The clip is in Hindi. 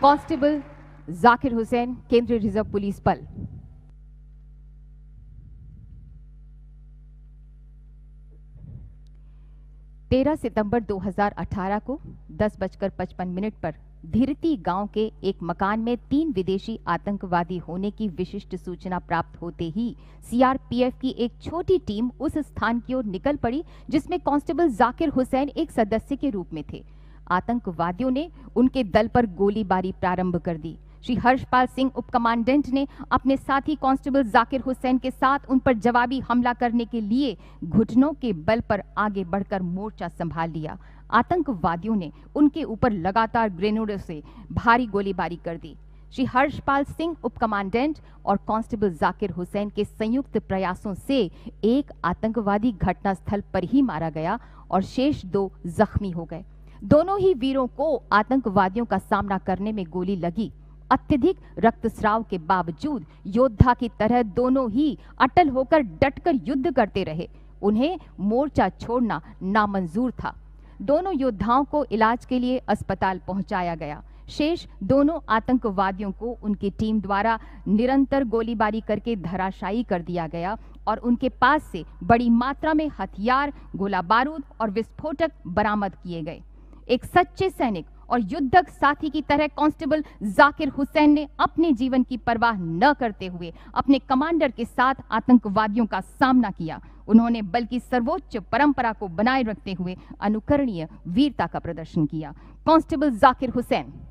कांस्टेबल जाकिर हुसैन केंद्रीय रिजर्व पुलिस बल तेरह सितंबर 2018 को दस बजकर पचपन मिनट पर धीरती गांव के एक मकान में तीन विदेशी आतंकवादी होने की विशिष्ट सूचना प्राप्त होते ही सीआरपीएफ की एक छोटी टीम उस स्थान की ओर निकल पड़ी जिसमें कांस्टेबल जाकिर हुसैन एक सदस्य के रूप में थे आतंकवादियों ने उनके दल पर गोलीबारी प्रारंभ कर दी श्री हर्षपाल सिंह उप कमांडेंट ने अपने साथी कांस्टेबल जाकिर हुसैन के साथ उन पर जवाबी हमला करने के लिए घुटनों के बल पर आगे बढ़कर मोर्चा संभाल लिया आतंकवादियों ने उनके ऊपर लगातार ग्रेनेडों से भारी गोलीबारी कर दी श्री हर्षपाल सिंह उप कमांडेंट और कांस्टेबल जाकिर हुसैन के संयुक्त प्रयासों से एक आतंकवादी घटनास्थल पर ही मारा गया और शेष दो जख्मी हो गए दोनों ही वीरों को आतंकवादियों का सामना करने में गोली लगी अत्यधिक रक्तस्राव के बावजूद योद्धा की तरह दोनों ही अटल होकर डटकर युद्ध करते रहे उन्हें मोर्चा छोड़ना नामंजूर था दोनों योद्धाओं को इलाज के लिए अस्पताल पहुंचाया गया शेष दोनों आतंकवादियों को उनकी टीम द्वारा निरंतर गोलीबारी करके धराशायी कर दिया गया और उनके पास से बड़ी मात्रा में हथियार गोला बारूद और विस्फोटक बरामद किए गए एक सच्चे सैनिक और युद्धक साथी की तरह कांस्टेबल जाकिर हुसैन ने अपने जीवन की परवाह न करते हुए अपने कमांडर के साथ आतंकवादियों का सामना किया उन्होंने बल्कि सर्वोच्च परंपरा को बनाए रखते हुए अनुकरणीय वीरता का प्रदर्शन किया कांस्टेबल जाकिर हुसैन